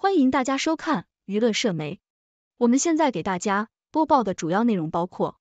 欢迎大家收看娱乐社媒，我们现在给大家播报的主要内容包括：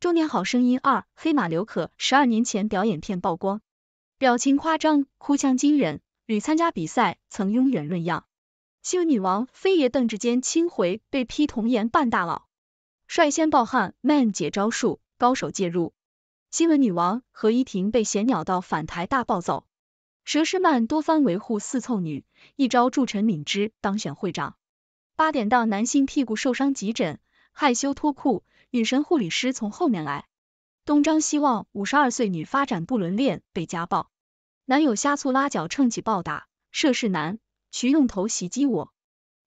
中年好声音二黑马刘可十二年前表演片曝光，表情夸张，哭腔惊人；屡参加比赛，曾拥远润样。新闻女王飞爷邓志坚亲回，被批童颜扮大佬，率先爆汗。man 解招数高手介入，新闻女王何依婷被闲鸟到，反台大暴走。佘诗曼多番维护四凑女，一招助陈敏之当选会长。八点档男性屁股受伤急诊，害羞脱裤，女神护理师从后面来，东张西望。五十二岁女发展不伦恋被家暴，男友瞎醋拉脚撑机暴打。涉事男徐用头袭击我，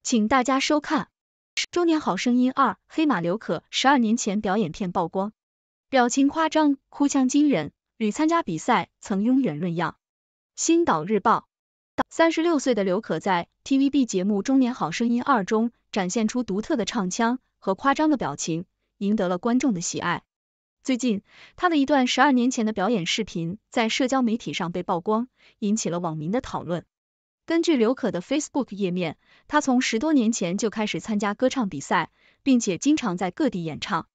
请大家收看。周年好声音二黑马刘可十二年前表演片曝光，表情夸张，哭腔惊人。屡参加比赛，曾拥远润样。《星岛日报》：三十六岁的刘可在 TVB 节目《中年好声音二》中展现出独特的唱腔和夸张的表情，赢得了观众的喜爱。最近，他的一段十二年前的表演视频在社交媒体上被曝光，引起了网民的讨论。根据刘可的 Facebook 页面，他从十多年前就开始参加歌唱比赛，并且经常在各地演唱。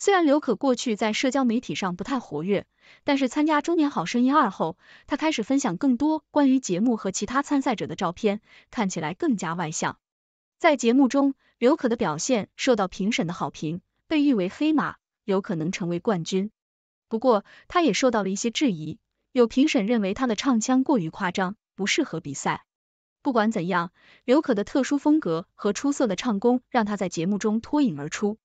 虽然刘可过去在社交媒体上不太活跃，但是参加《中年好声音二》后，他开始分享更多关于节目和其他参赛者的照片，看起来更加外向。在节目中，刘可的表现受到评审的好评，被誉为黑马，有可能成为冠军。不过，他也受到了一些质疑，有评审认为他的唱腔过于夸张，不适合比赛。不管怎样，刘可的特殊风格和出色的唱功让他在节目中脱颖而出。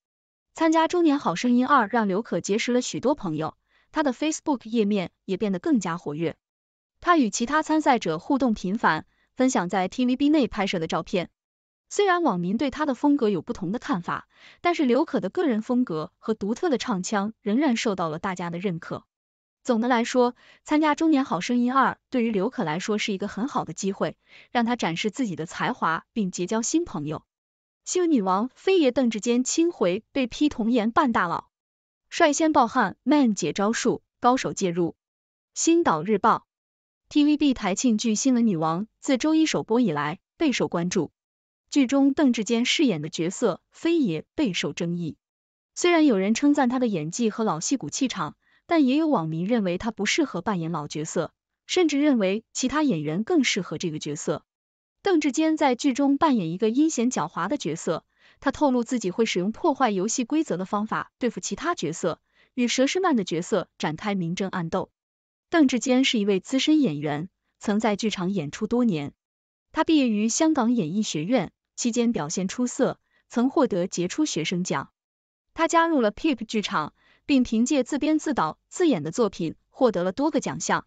参加《中年好声音二》让刘可结识了许多朋友，他的 Facebook 页面也变得更加活跃。他与其他参赛者互动频繁，分享在 TVB 内拍摄的照片。虽然网民对他的风格有不同的看法，但是刘可的个人风格和独特的唱腔仍然受到了大家的认可。总的来说，参加《中年好声音二》对于刘可来说是一个很好的机会，让他展示自己的才华并结交新朋友。新闻女王飞爷邓志坚亲回被批童颜扮大佬，率先爆汗，man 解招数高手介入。《星岛日报》TVB 台庆剧《新闻女王》自周一首播以来备受关注，剧中邓志坚饰演的角色飞爷备受争议。虽然有人称赞他的演技和老戏骨气场，但也有网民认为他不适合扮演老角色，甚至认为其他演员更适合这个角色。邓志坚在剧中扮演一个阴险狡猾的角色，他透露自己会使用破坏游戏规则的方法对付其他角色，与佘诗曼的角色展开明争暗斗。邓志坚是一位资深演员，曾在剧场演出多年。他毕业于香港演艺学院，期间表现出色，曾获得杰出学生奖。他加入了 Pip 剧场，并凭借自编自导自演的作品获得了多个奖项。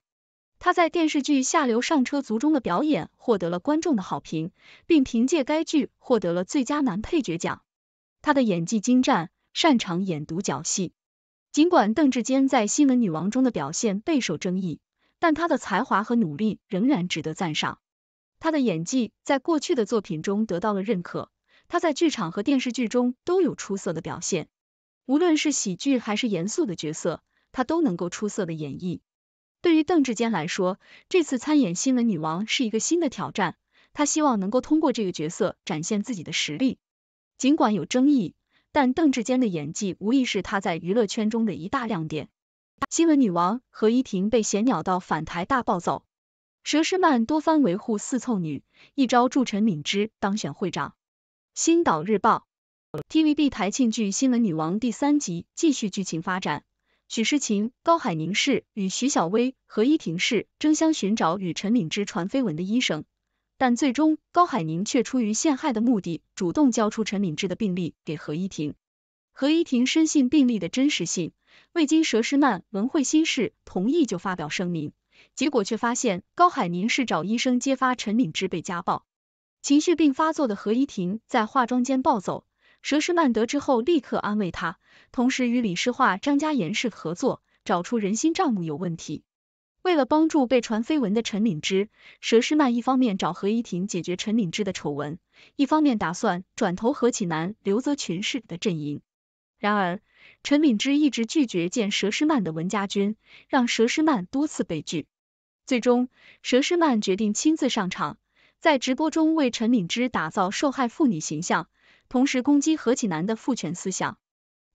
他在电视剧《下流上车族》中的表演获得了观众的好评，并凭借该剧获得了最佳男配角奖。他的演技精湛，擅长演独角戏。尽管邓志坚在《新闻女王》中的表现备受争议，但他的才华和努力仍然值得赞赏。他的演技在过去的作品中得到了认可，他在剧场和电视剧中都有出色的表现。无论是喜剧还是严肃的角色，他都能够出色的演绎。对于邓志坚来说，这次参演《新闻女王》是一个新的挑战，他希望能够通过这个角色展现自己的实力。尽管有争议，但邓志坚的演技无疑是他在娱乐圈中的一大亮点。《新闻女王》何依婷被闲鸟到反台大暴走，佘诗曼多番维护四凑女，一招助陈敏之当选会长。星岛日报，TVB 台庆剧《新闻女王》第三集继续剧情发展。许世琴、高海宁氏与徐小薇、何依婷氏争相寻找与陈敏之传绯闻的医生，但最终高海宁却出于陷害的目的，主动交出陈敏之的病历给何依婷。何依婷深信病历的真实性，未经佘诗曼、文慧心事同意就发表声明，结果却发现高海宁是找医生揭发陈敏之被家暴、情绪病发作的何依婷在化妆间暴走。佘诗曼得知后，立刻安慰他，同时与李诗画、张家严氏合作，找出人心账目有问题。为了帮助被传绯闻的陈敏之，佘诗曼一方面找何依婷解决陈敏之的丑闻，一方面打算转投何启南、刘泽群氏的阵营。然而，陈敏之一直拒绝见佘诗曼的文家军，让佘诗曼多次被拒。最终，佘诗曼决定亲自上场，在直播中为陈敏之打造受害妇女形象。同时攻击何启南的父权思想，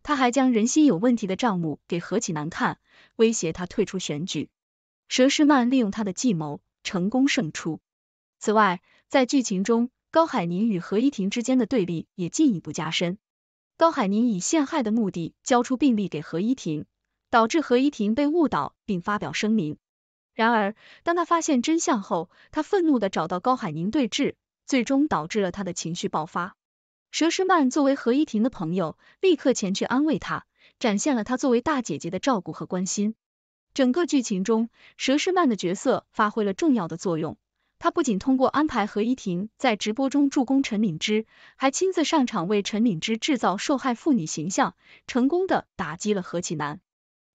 他还将人心有问题的账目给何启南看，威胁他退出选举。佘诗曼利用他的计谋，成功胜出。此外，在剧情中，高海宁与何依婷之间的对立也进一步加深。高海宁以陷害的目的交出病历给何依婷，导致何依婷被误导并发表声明。然而，当他发现真相后，他愤怒的找到高海宁对峙，最终导致了他的情绪爆发。佘诗曼作为何依婷的朋友，立刻前去安慰她，展现了她作为大姐姐的照顾和关心。整个剧情中，佘诗曼的角色发挥了重要的作用。她不仅通过安排何依婷在直播中助攻陈敏之，还亲自上场为陈敏之制造受害妇女形象，成功的打击了何启南。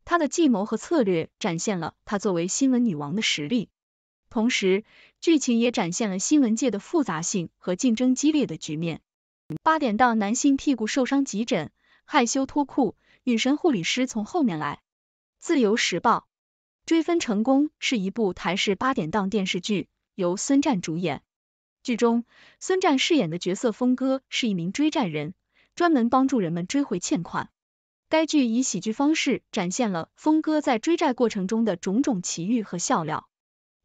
他的计谋和策略展现了他作为新闻女王的实力。同时，剧情也展现了新闻界的复杂性和竞争激烈的局面。八点档男性屁股受伤急诊，害羞脱裤，女神护理师从后面来。自由时报。追分成功是一部台式八点档电视剧，由孙战主演。剧中，孙战饰演的角色峰哥是一名追债人，专门帮助人们追回欠款。该剧以喜剧方式展现了峰哥在追债过程中的种种奇遇和笑料。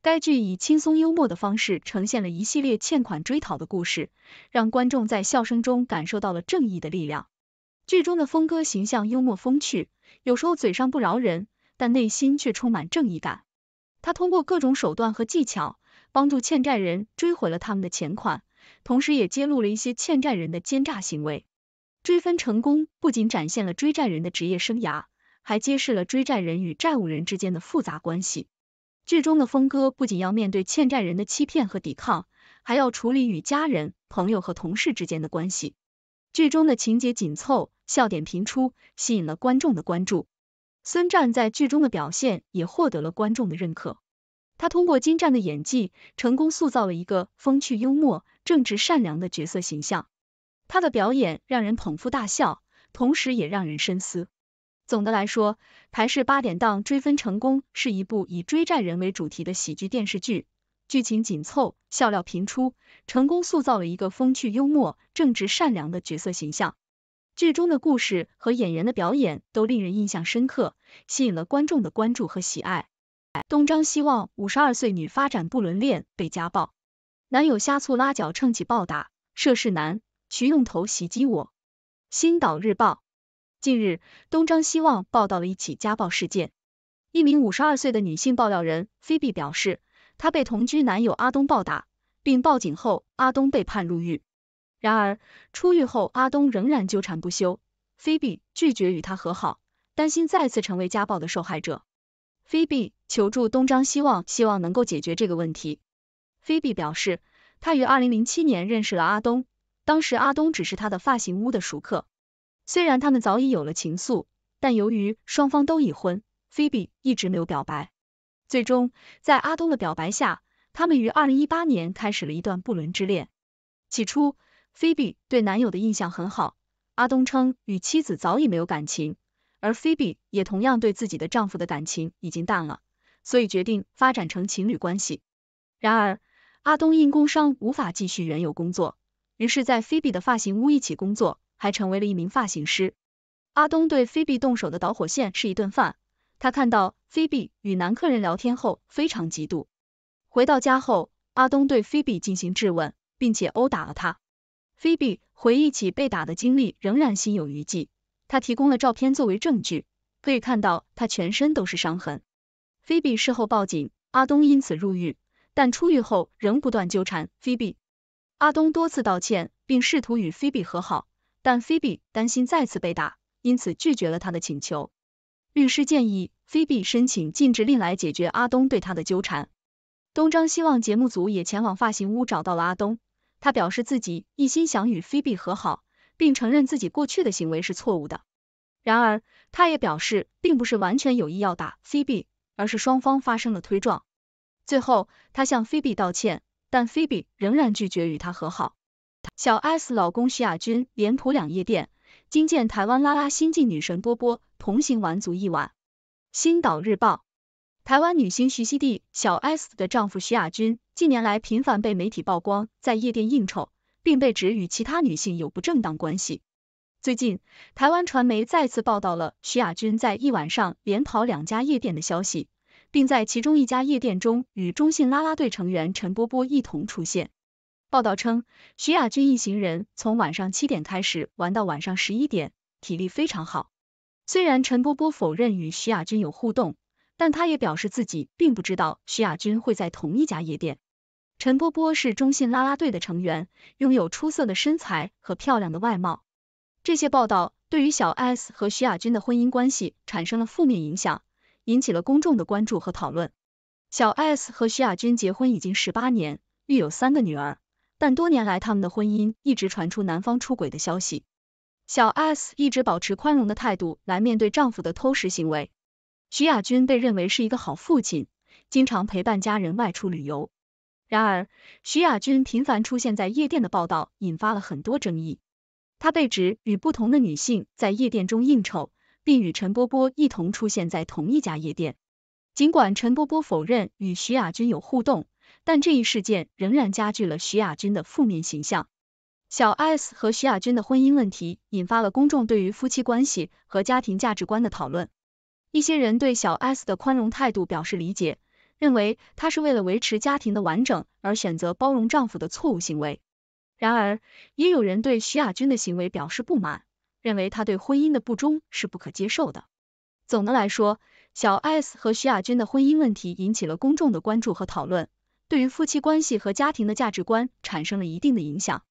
该剧以轻松幽默的方式呈现了一系列欠款追讨的故事，让观众在笑声中感受到了正义的力量。剧中的峰哥形象幽默风趣，有时候嘴上不饶人，但内心却充满正义感。他通过各种手段和技巧，帮助欠债人追回了他们的钱款，同时也揭露了一些欠债人的奸诈行为。追分成功不仅展现了追债人的职业生涯，还揭示了追债人与债务人之间的复杂关系。剧中的峰哥不仅要面对欠债人的欺骗和抵抗，还要处理与家人、朋友和同事之间的关系。剧中的情节紧凑，笑点频出，吸引了观众的关注。孙战在剧中的表现也获得了观众的认可。他通过精湛的演技，成功塑造了一个风趣幽默、正直善良的角色形象。他的表演让人捧腹大笑，同时也让人深思。总的来说，《台式八点档追分成功》是一部以追债人为主题的喜剧电视剧，剧情紧凑，笑料频出，成功塑造了一个风趣幽默、正直善良的角色形象。剧中的故事和演员的表演都令人印象深刻，吸引了观众的关注和喜爱。东张西望，五十二岁女发展不伦恋被家暴，男友瞎醋拉脚趁机暴打，涉事男徐用头袭击我。星岛日报。近日，东张西望报道了一起家暴事件。一名五十二岁的女性爆料人菲比表示，她被同居男友阿东暴打，并报警后，阿东被判入狱。然而，出狱后阿东仍然纠缠不休，菲比拒绝与他和好，担心再次成为家暴的受害者。菲比求助东张西望，希望能够解决这个问题。菲比表示，她于二零零七年认识了阿东，当时阿东只是她的发型屋的熟客。虽然他们早已有了情愫，但由于双方都已婚，Phoebe 一直没有表白。最终，在阿东的表白下，他们于二零一八年开始了一段不伦之恋。起初，Phoebe 对男友的印象很好，阿东称与妻子早已没有感情，而 Phoebe 也同样对自己的丈夫的感情已经淡了，所以决定发展成情侣关系。然而，阿东因工伤无法继续原有工作，于是在 Phoebe 的发型屋一起工作。还成为了一名发型师。阿东对菲比动手的导火线是一顿饭，他看到菲比与男客人聊天后非常嫉妒。回到家后，阿东对菲比进行质问，并且殴打了他。菲比回忆起被打的经历，仍然心有余悸。他提供了照片作为证据，可以看到他全身都是伤痕。菲比事后报警，阿东因此入狱，但出狱后仍不断纠缠菲比。阿东多次道歉，并试图与菲比和好。但菲比担心再次被打，因此拒绝了他的请求。律师建议菲比申请禁止令来解决阿东对他的纠缠。东张西望节目组也前往发型屋找到了阿东，他表示自己一心想与菲比和好，并承认自己过去的行为是错误的。然而，他也表示并不是完全有意要打菲比，而是双方发生了推撞。最后，他向菲比道歉，但菲比仍然拒绝与他和好。小 S 老公徐亚军连跑两夜店，惊见台湾拉拉新晋女神波波同行玩足一晚。星岛日报，台湾女星徐熙娣小 S 的丈夫徐亚军，近年来频繁被媒体曝光在夜店应酬，并被指与其他女性有不正当关系。最近，台湾传媒再次报道了徐亚军在一晚上连跑两家夜店的消息，并在其中一家夜店中与中信拉拉队成员陈波波一同出现。报道称，徐亚军一行人从晚上七点开始玩到晚上十一点，体力非常好。虽然陈波波否认与徐亚军有互动，但他也表示自己并不知道徐亚军会在同一家夜店。陈波波是中信啦啦队的成员，拥有出色的身材和漂亮的外貌。这些报道对于小 S 和徐亚军的婚姻关系产生了负面影响，引起了公众的关注和讨论。小 S 和徐亚军结婚已经十八年，育有三个女儿。但多年来，他们的婚姻一直传出男方出轨的消息。小 S 一直保持宽容的态度来面对丈夫的偷食行为。徐雅君被认为是一个好父亲，经常陪伴家人外出旅游。然而，徐雅君频繁出现在夜店的报道引发了很多争议。他被指与不同的女性在夜店中应酬，并与陈波波一同出现在同一家夜店。尽管陈波波否认与徐雅君有互动。但这一事件仍然加剧了徐亚军的负面形象。小 S 和徐亚军的婚姻问题引发了公众对于夫妻关系和家庭价值观的讨论。一些人对小 S 的宽容态度表示理解，认为她是为了维持家庭的完整而选择包容丈夫的错误行为。然而，也有人对徐亚军的行为表示不满，认为他对婚姻的不忠是不可接受的。总的来说，小 S 和徐亚军的婚姻问题引起了公众的关注和讨论。对于夫妻关系和家庭的价值观产生了一定的影响，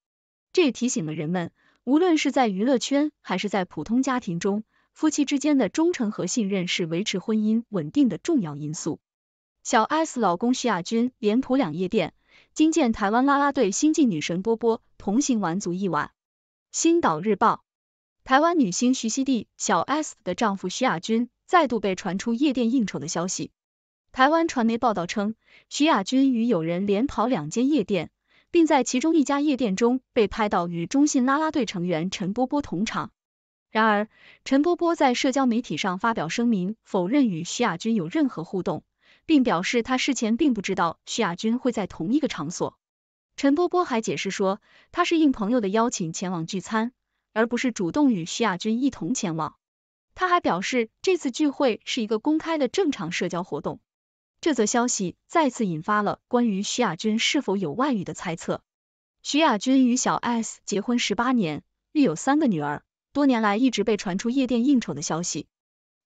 这也提醒了人们，无论是在娱乐圈还是在普通家庭中，夫妻之间的忠诚和信任是维持婚姻稳定的重要因素。小 S 老公徐亚军脸谱两夜店，惊见台湾啦啦队新晋女神波波同行玩足一晚。星岛日报，台湾女星徐熙娣（小 S） 的丈夫徐亚军再度被传出夜店应酬的消息。台湾传媒报道称，徐亚军与友人连跑两间夜店，并在其中一家夜店中被拍到与中信啦啦队成员陈波波同场。然而，陈波波在社交媒体上发表声明，否认与徐亚军有任何互动，并表示他事前并不知道徐亚军会在同一个场所。陈波波还解释说，他是应朋友的邀请前往聚餐，而不是主动与徐亚军一同前往。他还表示，这次聚会是一个公开的正常社交活动。这则消息再次引发了关于徐雅君是否有外遇的猜测。徐雅君与小 S 结婚十八年，育有三个女儿，多年来一直被传出夜店应酬的消息，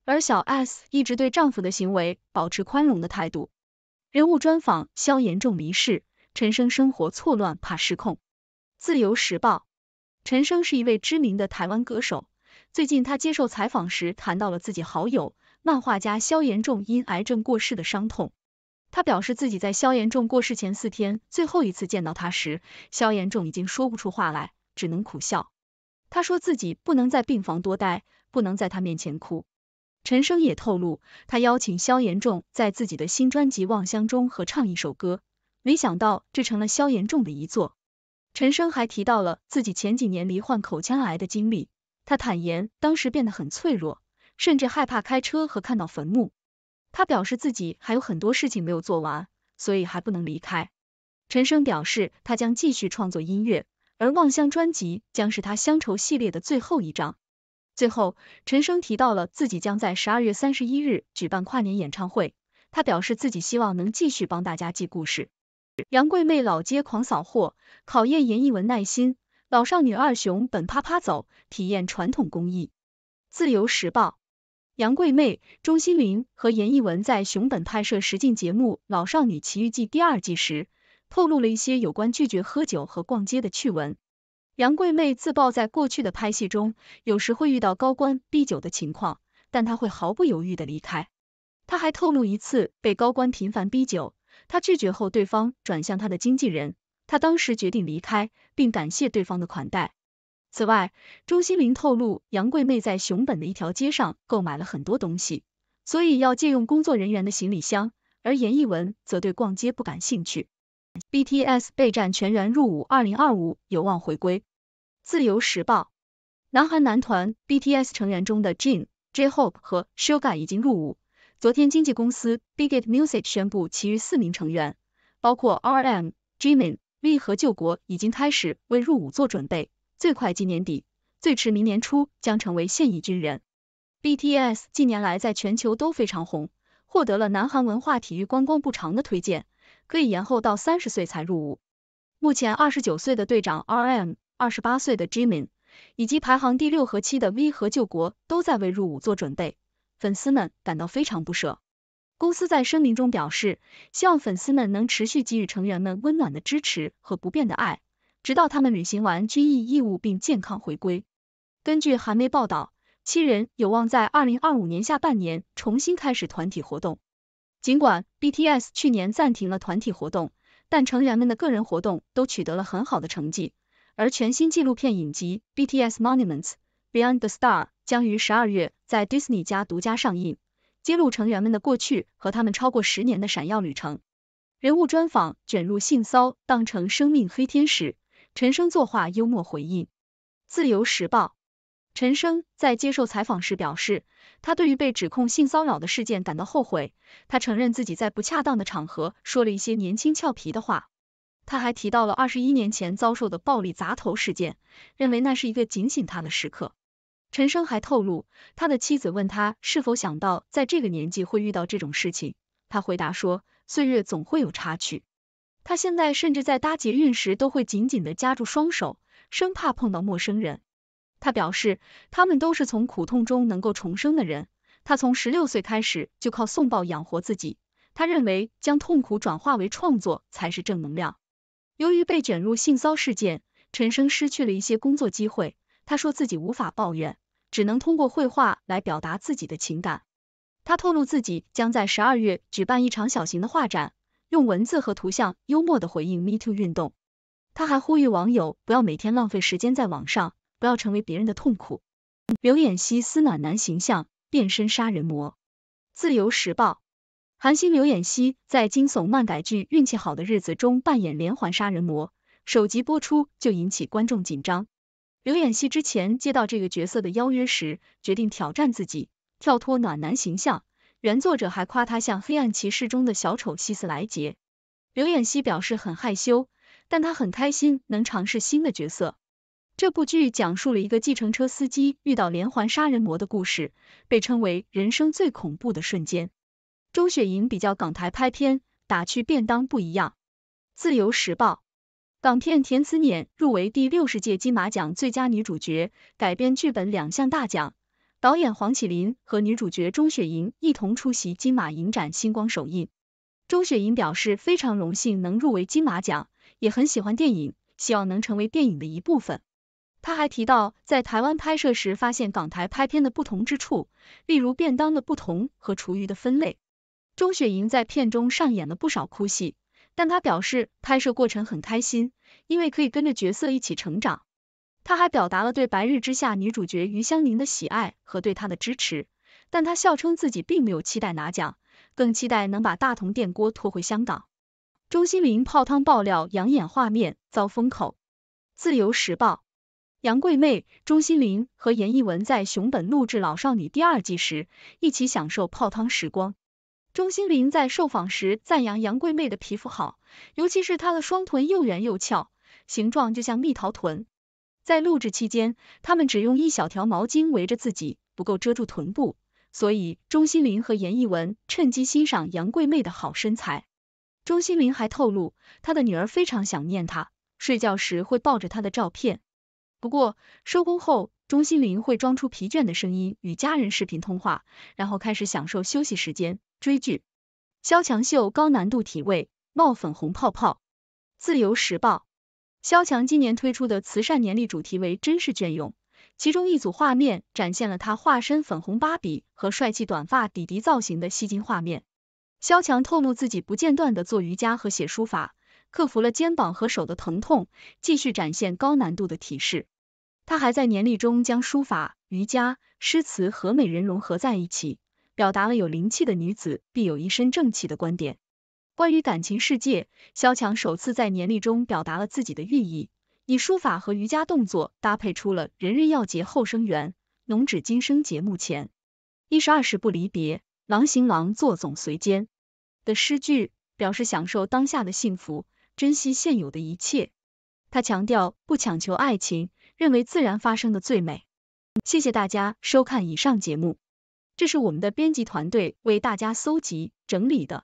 而小 S 一直对丈夫的行为保持宽容的态度。人物专访：萧炎重离世，陈升生活错乱怕失控。自由时报，陈升是一位知名的台湾歌手，最近他接受采访时谈到了自己好友。漫画家萧炎仲因癌症过世的伤痛，他表示自己在萧炎仲过世前四天最后一次见到他时，萧炎仲已经说不出话来，只能苦笑。他说自己不能在病房多待，不能在他面前哭。陈升也透露，他邀请萧炎仲在自己的新专辑《望乡》中合唱一首歌，没想到这成了萧炎仲的遗作。陈升还提到了自己前几年罹患口腔癌的经历，他坦言当时变得很脆弱。甚至害怕开车和看到坟墓。他表示自己还有很多事情没有做完，所以还不能离开。陈升表示他将继续创作音乐，而《望乡》专辑将是他乡愁系列的最后一张。最后，陈升提到了自己将在十二月三十一日举办跨年演唱会。他表示自己希望能继续帮大家记故事。杨贵妹老街狂扫货，考验严艺文耐心。老少女二熊本啪啪走，体验传统工艺。自由时报。杨贵妹、钟欣凌和严艺文在熊本拍摄实境节目《老少女奇遇记》第二季时，透露了一些有关拒绝喝酒和逛街的趣闻。杨贵妹自曝在过去的拍戏中，有时会遇到高官逼酒的情况，但她会毫不犹豫的离开。她还透露一次被高官频繁逼酒，她拒绝后，对方转向她的经纪人，她当时决定离开，并感谢对方的款待。此外，周锡麟透露杨贵妹在熊本的一条街上购买了很多东西，所以要借用工作人员的行李箱。而严艺文则对逛街不感兴趣。BTS 备战全员入伍，二零二五有望回归。自由时报，南韩男团 BTS 成员中的 j i n J-Hope 和 Shuga 已经入伍。昨天，经纪公司 Big i t Music 宣布，其余四名成员，包括 RM、Jimin、V 和救国已经开始为入伍做准备。最快今年底，最迟明年初将成为现役军人。BTS 近年来在全球都非常红，获得了南韩文化体育观光部长的推荐，可以延后到三十岁才入伍。目前二十九岁的队长 RM，二十八岁的 Jimin，以及排行第六和七的 V 和救国都在为入伍做准备，粉丝们感到非常不舍。公司在声明中表示，希望粉丝们能持续给予成员们温暖的支持和不变的爱。直到他们履行完军役义务并健康回归。根据韩媒报道，七人有望在二零二五年下半年重新开始团体活动。尽管 BTS 去年暂停了团体活动，但成员们的个人活动都取得了很好的成绩。而全新纪录片影集《BTS Monuments Beyond the Star》将于十二月在 Disney 家独家上映，揭露成员们的过去和他们超过十年的闪耀旅程。人物专访卷入性骚，当成生命黑天使。陈升作画幽默回应《自由时报》。陈升在接受采访时表示，他对于被指控性骚扰的事件感到后悔。他承认自己在不恰当的场合说了一些年轻俏皮的话。他还提到了二十一年前遭受的暴力砸头事件，认为那是一个警醒他的时刻。陈升还透露，他的妻子问他是否想到在这个年纪会遇到这种事情，他回答说：“岁月总会有插曲。”他现在甚至在搭捷运时都会紧紧的夹住双手，生怕碰到陌生人。他表示，他们都是从苦痛中能够重生的人。他从十六岁开始就靠送报养活自己。他认为将痛苦转化为创作才是正能量。由于被卷入性骚事件，陈生失去了一些工作机会。他说自己无法抱怨，只能通过绘画来表达自己的情感。他透露自己将在十二月举办一场小型的画展。用文字和图像幽默地回应 MeToo 运动，他还呼吁网友不要每天浪费时间在网上，不要成为别人的痛苦。刘演希撕暖男形象，变身杀人魔。自由时报，韩星刘演希在惊悚漫改剧《运气好的日子》中扮演连环杀人魔，首集播出就引起观众紧张。刘演希之前接到这个角色的邀约时，决定挑战自己，跳脱暖男形象。原作者还夸他像《黑暗骑士》中的小丑希斯莱杰。刘演希表示很害羞，但他很开心能尝试新的角色。这部剧讲述了一个计程车司机遇到连环杀人魔的故事，被称为人生最恐怖的瞬间。周雪莹比较港台拍片，打趣便当不一样。自由时报，港片填词撵入围第六十届金马奖最佳女主角、改编剧本两项大奖。导演黄启林和女主角钟雪莹一同出席金马影展星光首映。钟雪莹表示非常荣幸能入围金马奖，也很喜欢电影，希望能成为电影的一部分。他还提到，在台湾拍摄时发现港台拍片的不同之处，例如便当的不同和厨余的分类。钟雪莹在片中上演了不少哭戏，但她表示拍摄过程很开心，因为可以跟着角色一起成长。他还表达了对《白日之下》女主角余香凝的喜爱和对她的支持，但他笑称自己并没有期待拿奖，更期待能把大同电锅拖回香港。钟欣凌泡汤爆料养眼画面遭封口。自由时报，杨贵妹、钟欣凌和严艺文在熊本录制《老少女》第二季时，一起享受泡汤时光。钟欣凌在受访时赞扬杨贵妹的皮肤好，尤其是她的双臀又圆又翘，形状就像蜜桃臀。在录制期间，他们只用一小条毛巾围着自己，不够遮住臀部，所以钟欣凌和严艺文趁机欣赏杨贵妹的好身材。钟欣凌还透露，她的女儿非常想念她，睡觉时会抱着她的照片。不过，收工后，钟欣凌会装出疲倦的声音与家人视频通话，然后开始享受休息时间追剧。肖强秀高难度体位冒粉红泡泡。自由时报。肖强今年推出的慈善年历主题为真是隽永，其中一组画面展现了他化身粉红芭比和帅气短发迪迪造型的吸睛画面。肖强透露自己不间断的做瑜伽和写书法，克服了肩膀和手的疼痛，继续展现高难度的体式。他还在年历中将书法、瑜伽、诗词和美人融合在一起，表达了有灵气的女子必有一身正气的观点。关于感情世界，肖强首次在年历中表达了自己的寓意，以书法和瑜伽动作搭配出了“人人要结后生缘，浓指今生结，目前一十二时不离别，郎行郎坐总随间”的诗句，表示享受当下的幸福，珍惜现有的一切。他强调不强求爱情，认为自然发生的最美。谢谢大家收看以上节目，这是我们的编辑团队为大家搜集整理的。